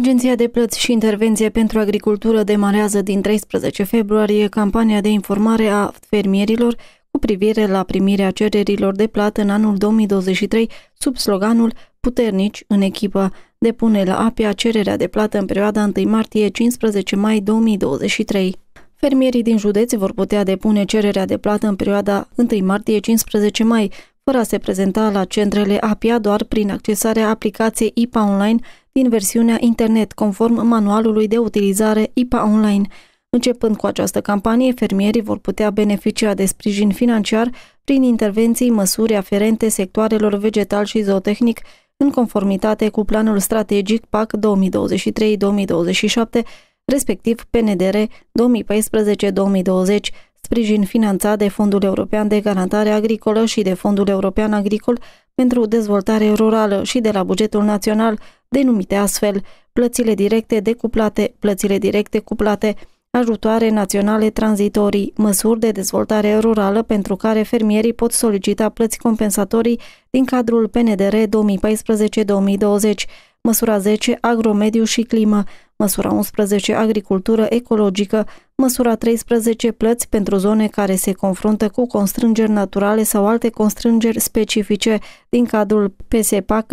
Agenția de Plăți și Intervenție pentru Agricultură demarează din 13 februarie campania de informare a fermierilor cu privire la primirea cererilor de plată în anul 2023 sub sloganul Puternici în echipă. Depune la APIA cererea de plată în perioada 1 martie-15 mai 2023. Fermierii din județ vor putea depune cererea de plată în perioada 1 martie-15 mai, fără a se prezenta la centrele APIA doar prin accesarea aplicației IPA Online din versiunea internet, conform manualului de utilizare IPA Online. Începând cu această campanie, fermierii vor putea beneficia de sprijin financiar prin intervenții măsuri aferente sectoarelor vegetal și zootehnic, în conformitate cu planul strategic PAC 2023-2027, respectiv PNDR 2014-2020, sprijin finanțat de Fondul European de Garantare Agricolă și de Fondul European Agricol pentru Dezvoltare Rurală și de la bugetul național, denumite astfel plățile directe decuplate, plățile directe cuplate, ajutoare naționale tranzitorii, măsuri de dezvoltare rurală pentru care fermierii pot solicita plăți compensatorii din cadrul PNDR 2014-2020, măsura 10 agromediu și climă, măsura 11 agricultură ecologică, Măsura 13 plăți pentru zone care se confruntă cu constrângeri naturale sau alte constrângeri specifice din cadrul PSPAC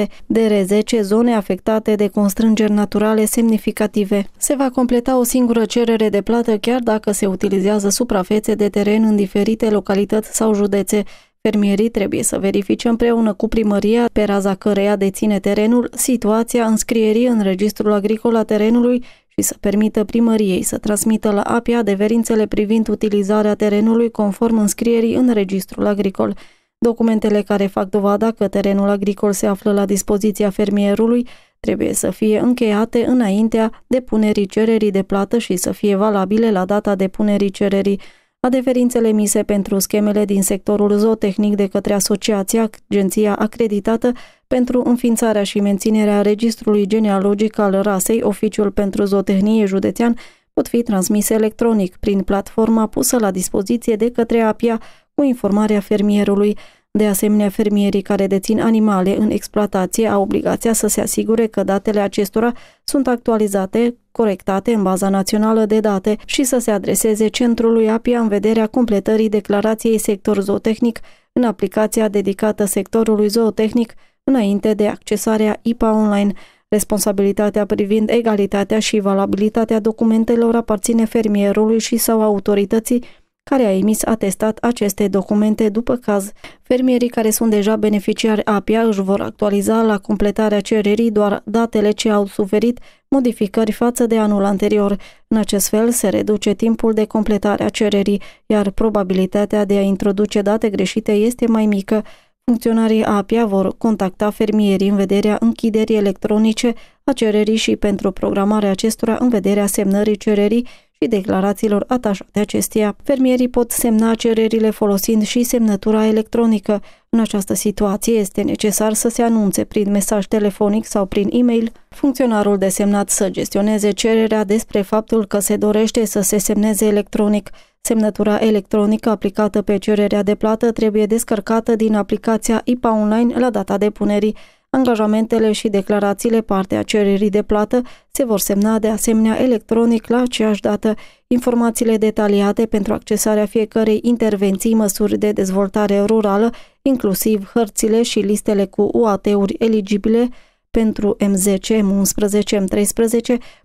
2023-2027 de 10 zone afectate de constrângeri naturale semnificative. Se va completa o singură cerere de plată chiar dacă se utilizează suprafețe de teren în diferite localități sau județe, Fermierii trebuie să verifice împreună cu primăria pe raza căreia deține terenul situația înscrierii în registrul agricol a terenului și să permită primăriei să transmită la APIA deverințele privind utilizarea terenului conform înscrierii în registrul agricol. Documentele care fac dovada că terenul agricol se află la dispoziția fermierului trebuie să fie încheiate înaintea depunerii cererii de plată și să fie valabile la data depunerii cererii. Adeverințele emise pentru schemele din sectorul zootehnic de către asociația, agenția acreditată pentru înființarea și menținerea registrului genealogic al rasei, oficiul pentru zootehnie județean, pot fi transmise electronic prin platforma pusă la dispoziție de către APIA cu informarea fermierului. De asemenea, fermierii care dețin animale în exploatație au obligația să se asigure că datele acestora sunt actualizate corectate în baza națională de date și să se adreseze centrului APIA în vederea completării declarației sector zootehnic în aplicația dedicată sectorului zootehnic înainte de accesarea IPA online. Responsabilitatea privind egalitatea și valabilitatea documentelor aparține fermierului și sau autorității care a emis atestat aceste documente după caz. Fermierii care sunt deja beneficiari APIA își vor actualiza la completarea cererii doar datele ce au suferit modificări față de anul anterior. În acest fel se reduce timpul de completare a cererii, iar probabilitatea de a introduce date greșite este mai mică. Funcționarii APIA vor contacta fermierii în vederea închiderii electronice a cererii și pentru programarea acestora în vederea semnării cererii și declarațiilor atașate acesteia. Fermierii pot semna cererile folosind și semnătura electronică. În această situație este necesar să se anunțe prin mesaj telefonic sau prin e-mail funcționarul desemnat să gestioneze cererea despre faptul că se dorește să se semneze electronic. Semnătura electronică aplicată pe cererea de plată trebuie descărcată din aplicația IPA Online la data depunerii. Angajamentele și declarațiile parte a cererii de plată se vor semna de asemenea electronic la aceeași dată. Informațiile detaliate pentru accesarea fiecărei intervenții măsuri de dezvoltare rurală, inclusiv hărțile și listele cu UAT-uri eligibile, pentru M10, M11, M13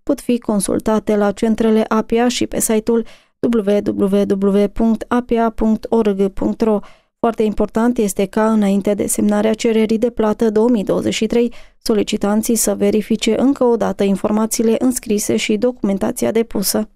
pot fi consultate la centrele APA și pe site-ul www.apa.org.ro. Foarte important este ca, înainte de semnarea cererii de plată 2023, solicitanții să verifice încă o dată informațiile înscrise și documentația depusă.